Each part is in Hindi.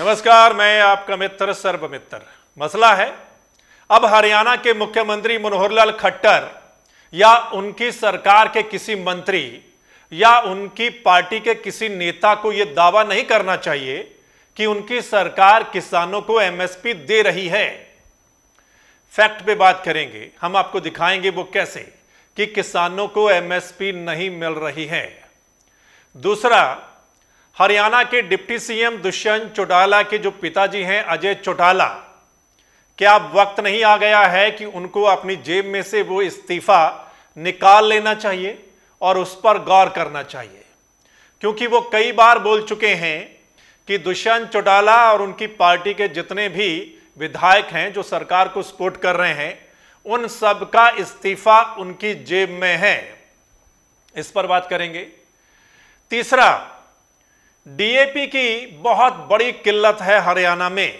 नमस्कार मैं आपका मित्र सर्व मित्र मसला है अब हरियाणा के मुख्यमंत्री मनोहर लाल खट्टर या उनकी सरकार के किसी मंत्री या उनकी पार्टी के किसी नेता को यह दावा नहीं करना चाहिए कि उनकी सरकार किसानों को एमएसपी दे रही है फैक्ट पे बात करेंगे हम आपको दिखाएंगे वो कैसे कि किसानों को एमएसपी नहीं मिल रही है दूसरा हरियाणा के डिप्टी सीएम दुष्यंत चौटाला के जो पिताजी हैं अजय चौटाला क्या वक्त नहीं आ गया है कि उनको अपनी जेब में से वो इस्तीफा निकाल लेना चाहिए और उस पर गौर करना चाहिए क्योंकि वो कई बार बोल चुके हैं कि दुष्यंत चौटाला और उनकी पार्टी के जितने भी विधायक हैं जो सरकार को सपोर्ट कर रहे हैं उन सब का इस्तीफा उनकी जेब में है इस पर बात करेंगे तीसरा डीएपी की बहुत बड़ी किल्लत है हरियाणा में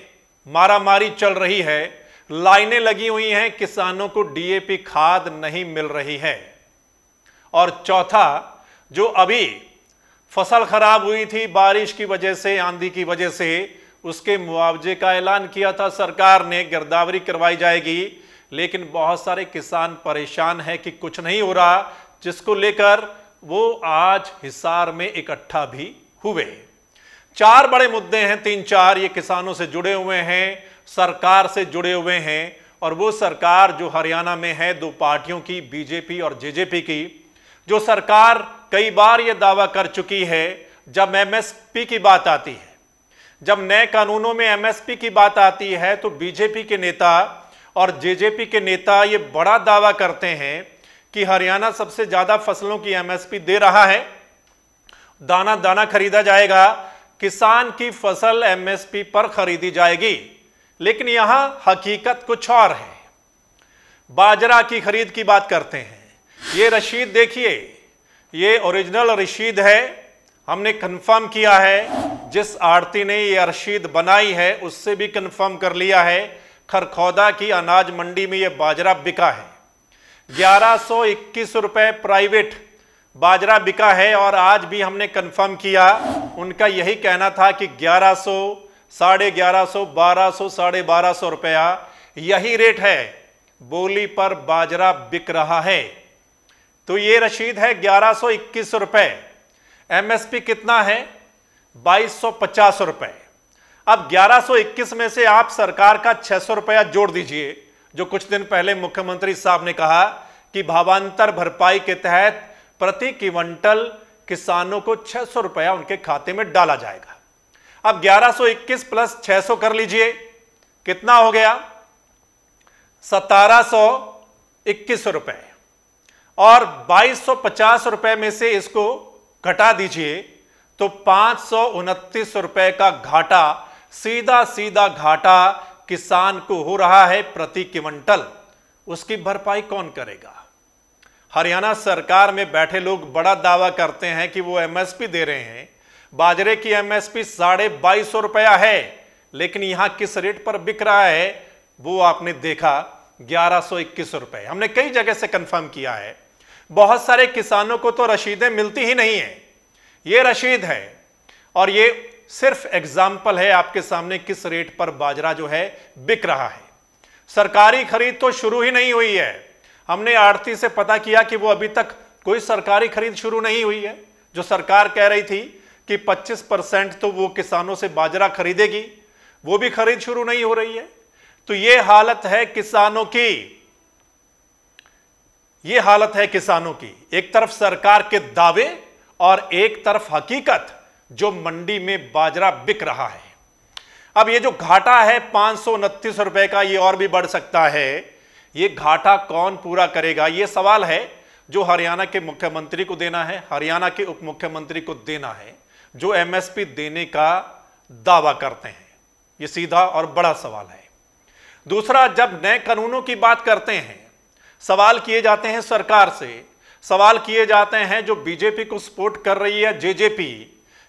मारामारी चल रही है लाइनें लगी हुई हैं किसानों को डीएपी खाद नहीं मिल रही है और चौथा जो अभी फसल खराब हुई थी बारिश की वजह से आंधी की वजह से उसके मुआवजे का ऐलान किया था सरकार ने गिरदावरी करवाई जाएगी लेकिन बहुत सारे किसान परेशान हैं कि कुछ नहीं हो रहा जिसको लेकर वो आज हिसार में इकट्ठा भी हुए चार बड़े मुद्दे हैं तीन चार ये किसानों से जुड़े हुए हैं सरकार से जुड़े हुए हैं और वो सरकार जो हरियाणा में है दो पार्टियों की बीजेपी और जेजेपी की जो सरकार कई बार ये दावा कर चुकी है जब एमएसपी की बात आती है जब नए कानूनों में एमएसपी की बात आती है तो बीजेपी के नेता और जेजेपी के नेता ये बड़ा दावा करते हैं कि हरियाणा सबसे ज़्यादा फसलों की एमएसपी दे रहा है दाना दाना खरीदा जाएगा किसान की फसल एमएसपी पर खरीदी जाएगी लेकिन यहां हकीकत कुछ और है बाजरा की खरीद की बात करते हैं ये रशीद देखिए ये ओरिजिनल रशीद है हमने कंफर्म किया है जिस आरती ने ये रशीद बनाई है उससे भी कंफर्म कर लिया है खरखौदा की अनाज मंडी में ये बाजरा बिका है ग्यारह सौ इक्कीस प्राइवेट बाजरा बिका है और आज भी हमने कंफर्म किया उनका यही कहना था कि 1100 साढ़े ग्यारह सौ बारह सौ साढ़े बारह सौ रुपया यही रेट है बोली पर बाजरा बिक रहा है तो ये रशीद है ग्यारह सौ इक्कीस रुपये एम कितना है बाईस सौ पचास रुपये अब 1121 में से आप सरकार का छह सौ रुपया जोड़ दीजिए जो कुछ दिन पहले मुख्यमंत्री साहब ने कहा कि भावांतर भरपाई के तहत प्रति क्विंटल किसानों को छह सौ रुपया उनके खाते में डाला जाएगा अब 1121 प्लस 600 कर लीजिए कितना हो गया सतारह सो इक्कीस रुपए और बाईस सौ पचास रुपए में से इसको घटा दीजिए तो पांच सौ उनतीस रुपए का घाटा सीधा सीधा घाटा किसान को हो रहा है प्रति क्विंटल उसकी भरपाई कौन करेगा हरियाणा सरकार में बैठे लोग बड़ा दावा करते हैं कि वो एमएसपी दे रहे हैं बाजरे की एमएसपी साढ़े बाईस सौ रुपया है लेकिन यहां किस रेट पर बिक रहा है वो आपने देखा ग्यारह सौ इक्कीस रुपए हमने कई जगह से कंफर्म किया है बहुत सारे किसानों को तो रशीदें मिलती ही नहीं है ये रशीद है और ये सिर्फ एग्जाम्पल है आपके सामने किस रेट पर बाजरा जो है बिक रहा है सरकारी खरीद तो शुरू ही नहीं हुई है हमने आरती से पता किया कि वो अभी तक कोई सरकारी खरीद शुरू नहीं हुई है जो सरकार कह रही थी कि 25 परसेंट तो वो किसानों से बाजरा खरीदेगी वो भी खरीद शुरू नहीं हो रही है तो ये हालत है किसानों की ये हालत है किसानों की एक तरफ सरकार के दावे और एक तरफ हकीकत जो मंडी में बाजरा बिक रहा है अब ये जो घाटा है पांच रुपए का ये और भी बढ़ सकता है ये घाटा कौन पूरा करेगा ये सवाल है जो हरियाणा के मुख्यमंत्री को देना है हरियाणा के उप मुख्यमंत्री को देना है जो एमएसपी देने का दावा करते हैं ये सीधा और बड़ा सवाल है दूसरा जब नए कानूनों की बात करते हैं सवाल किए जाते हैं सरकार से सवाल किए जाते हैं जो बीजेपी को सपोर्ट कर रही है जेजेपी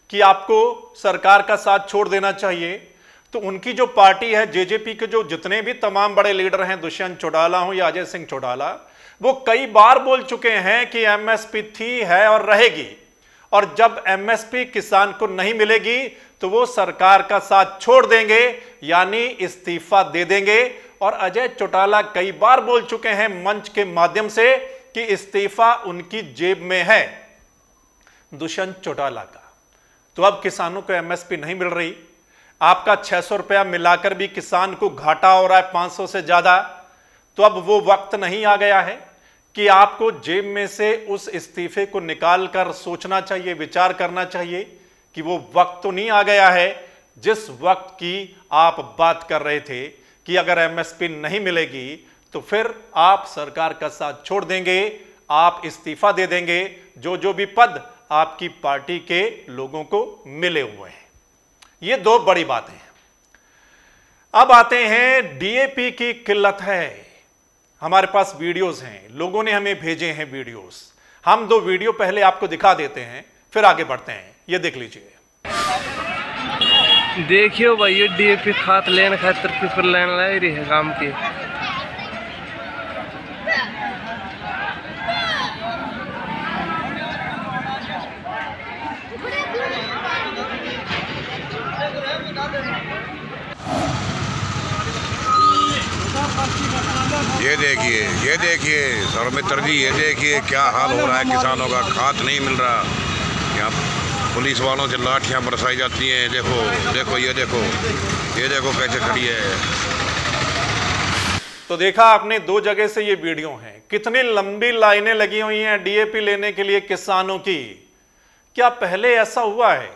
कि आपको सरकार का साथ छोड़ देना चाहिए तो उनकी जो पार्टी है जेजेपी के जो जितने भी तमाम बड़े लीडर हैं दुष्यंत चौटाला हो या अजय सिंह चौटाला वो कई बार बोल चुके हैं कि एमएसपी थी है और रहेगी और जब एमएसपी किसान को नहीं मिलेगी तो वो सरकार का साथ छोड़ देंगे यानी इस्तीफा दे देंगे और अजय चौटाला कई बार बोल चुके हैं मंच के माध्यम से कि इस्तीफा उनकी जेब में है दुष्यंत चौटाला का तो अब किसानों को एमएसपी नहीं मिल रही आपका छह सौ रुपया मिलाकर भी किसान को घाटा हो रहा है पांच सौ से ज्यादा तो अब वो वक्त नहीं आ गया है कि आपको जेब में से उस इस्तीफे को निकाल कर सोचना चाहिए विचार करना चाहिए कि वो वक्त तो नहीं आ गया है जिस वक्त की आप बात कर रहे थे कि अगर एमएसपी नहीं मिलेगी तो फिर आप सरकार का साथ छोड़ देंगे आप इस्तीफा दे देंगे जो जो भी पद आपकी पार्टी के लोगों को मिले हुए हैं ये दो बड़ी बातें हैं अब आते हैं डीएपी की किल्लत है हमारे पास वीडियोस हैं लोगों ने हमें भेजे हैं वीडियोस हम दो वीडियो पहले आपको दिखा देते हैं फिर आगे बढ़ते हैं ये देख लीजिए देखियो भाई ये डीएपी खाद लेने खातर पेपर लेने लाई रही है काम की देखिए ये देखिए सौमित्र जी ये देखिए क्या हाल हो रहा है किसानों का खाद नहीं मिल रहा यहाँ पुलिस वालों से लाठियाँ बरसाई जाती हैं देखो देखो ये देखो ये देखो कैसे खड़ी है तो देखा आपने दो जगह से ये वीडियो हैं कितनी लंबी लाइनें लगी हुई हैं डीएपी लेने के लिए किसानों की क्या पहले ऐसा हुआ है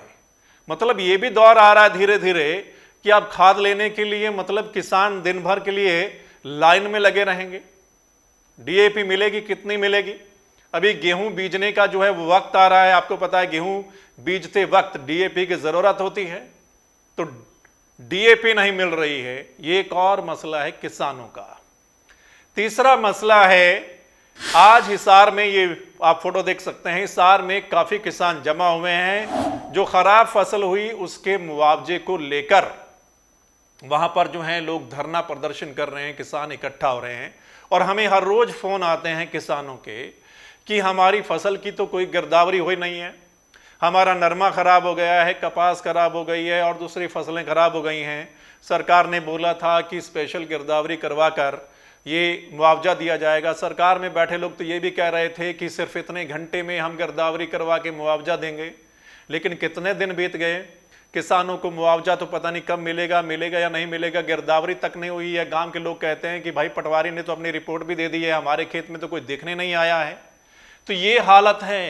मतलब ये भी दौर आ रहा है धीरे धीरे कि आप खाद लेने के लिए मतलब किसान दिन भर के लिए लाइन में लगे रहेंगे डीएपी मिलेगी कितनी मिलेगी अभी गेहूं बीजने का जो है वो वक्त आ रहा है आपको पता है गेहूं बीजते वक्त डीएपी की जरूरत होती है तो डीएपी नहीं मिल रही है ये एक और मसला है किसानों का तीसरा मसला है आज हिसार में ये आप फोटो देख सकते हैं हिसार में काफी किसान जमा हुए हैं जो खराब फसल हुई उसके मुआवजे को लेकर वहाँ पर जो हैं लोग धरना प्रदर्शन कर रहे हैं किसान इकट्ठा हो रहे हैं और हमें हर रोज़ फ़ोन आते हैं किसानों के कि हमारी फसल की तो कोई गिरदावरी हुई नहीं है हमारा नरमा ख़राब हो गया है कपास ख़राब हो गई है और दूसरी फसलें ख़राब हो गई हैं सरकार ने बोला था कि स्पेशल गिरदावरी करवा कर ये मुआवजा दिया जाएगा सरकार में बैठे लोग तो ये भी कह रहे थे कि सिर्फ इतने घंटे में हम गिरदावरी करवा के मुआवजा देंगे लेकिन कितने दिन बीत गए किसानों को मुआवजा तो पता नहीं कब मिलेगा मिलेगा या नहीं मिलेगा गिरदावरी तक नहीं हुई है गांव के लोग कहते हैं कि भाई पटवारी ने तो अपनी रिपोर्ट भी दे दी है हमारे खेत में तो कोई देखने नहीं आया है तो ये हालत है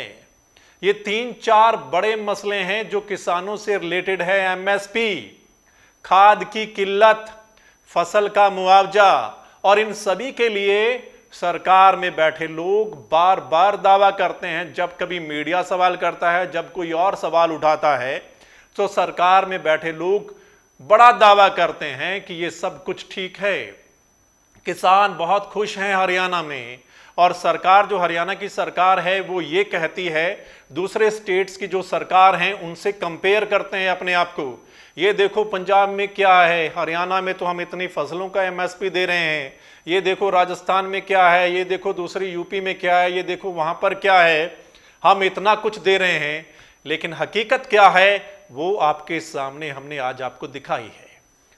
ये तीन चार बड़े मसले हैं जो किसानों से रिलेटेड है एमएसपी खाद की किल्लत फसल का मुआवजा और इन सभी के लिए सरकार में बैठे लोग बार बार दावा करते हैं जब कभी मीडिया सवाल करता है जब कोई और सवाल उठाता है तो सरकार में बैठे लोग बड़ा दावा करते हैं कि ये सब कुछ ठीक है किसान बहुत खुश हैं हरियाणा में और सरकार जो हरियाणा की सरकार है वो ये कहती है दूसरे स्टेट्स की जो सरकार हैं उनसे कंपेयर करते हैं अपने आप को ये देखो पंजाब में क्या है हरियाणा में तो हम इतनी फसलों का एमएसपी दे रहे हैं ये देखो राजस्थान में क्या है ये देखो दूसरी यूपी में क्या है ये देखो वहाँ पर क्या है हम इतना कुछ दे रहे हैं लेकिन हकीकत क्या है वो आपके सामने हमने आज आपको दिखाई है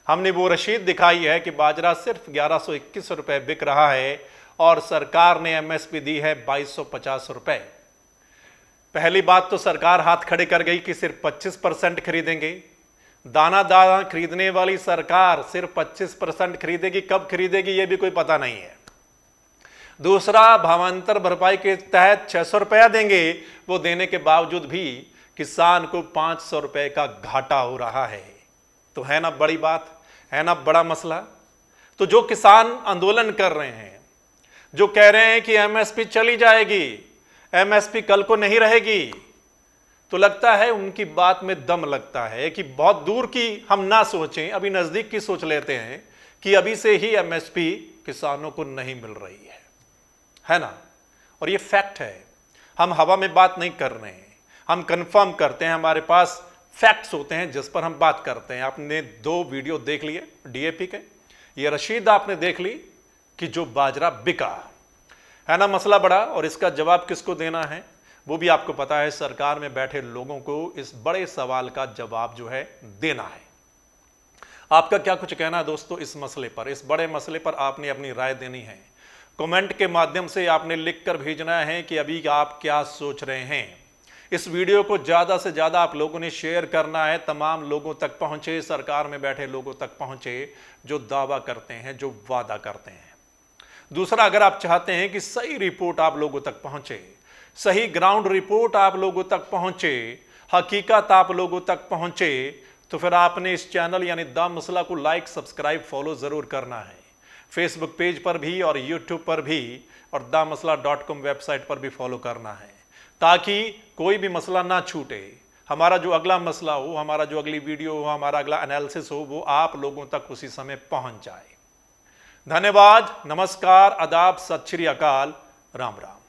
हमने वो रशीद दिखाई है कि बाजरा सिर्फ ग्यारह सौ इक्कीस बिक रहा है और सरकार ने एमएसपी दी है बाईस सौ पचास पहली बात तो सरकार हाथ खड़े कर गई कि सिर्फ 25 परसेंट खरीदेंगे दाना दाना खरीदने वाली सरकार सिर्फ 25 परसेंट खरीदेगी कब खरीदेगी ये भी कोई पता नहीं है दूसरा भावांतर भरपाई के तहत छह सौ रुपया देंगे वो देने के बावजूद भी किसान को पांच सौ रुपए का घाटा हो रहा है तो है ना बड़ी बात है ना बड़ा मसला तो जो किसान आंदोलन कर रहे हैं जो कह रहे हैं कि एमएसपी चली जाएगी एमएसपी कल को नहीं रहेगी तो लगता है उनकी बात में दम लगता है कि बहुत दूर की हम ना सोचें अभी नज़दीक की सोच लेते हैं कि अभी से ही एमएसपी किसानों को नहीं मिल रही है है ना और ये फैक्ट है हम हवा में बात नहीं कर रहे हैं हम कंफर्म करते हैं हमारे पास फैक्ट्स होते हैं जिस पर हम बात करते हैं आपने दो वीडियो देख लिए डीएपी के ये रशीद आपने देख ली कि जो बाजरा बिका है ना मसला बड़ा और इसका जवाब किसको देना है वो भी आपको पता है सरकार में बैठे लोगों को इस बड़े सवाल का जवाब जो है देना है आपका क्या कुछ कहना है दोस्तों इस मसले पर इस बड़े मसले पर आपने अपनी राय देनी है कमेंट के माध्यम से आपने लिखकर भेजना है कि अभी आप क्या सोच रहे हैं इस वीडियो को ज़्यादा से ज़्यादा आप लोगों ने शेयर करना है तमाम लोगों तक पहुँचे सरकार में बैठे लोगों तक पहुँचे जो दावा करते हैं जो वादा करते हैं दूसरा अगर आप चाहते हैं कि सही रिपोर्ट आप लोगों तक पहुँचे सही ग्राउंड रिपोर्ट आप लोगों तक पहुँचे हकीकत आप लोगों तक पहुँचे तो फिर आपने इस चैनल यानी द मसला को लाइक सब्सक्राइब फॉलो ज़रूर करना है फेसबुक पेज पर भी और यूट्यूब पर भी और द मसला डॉट कॉम वेबसाइट पर भी फॉलो करना है ताकि कोई भी मसला ना छूटे हमारा जो अगला मसला हो हमारा जो अगली वीडियो हो हमारा अगला एनालिसिस हो वो आप लोगों तक उसी समय पहुंच जाए धन्यवाद नमस्कार आदाब सत श्री अकाल राम राम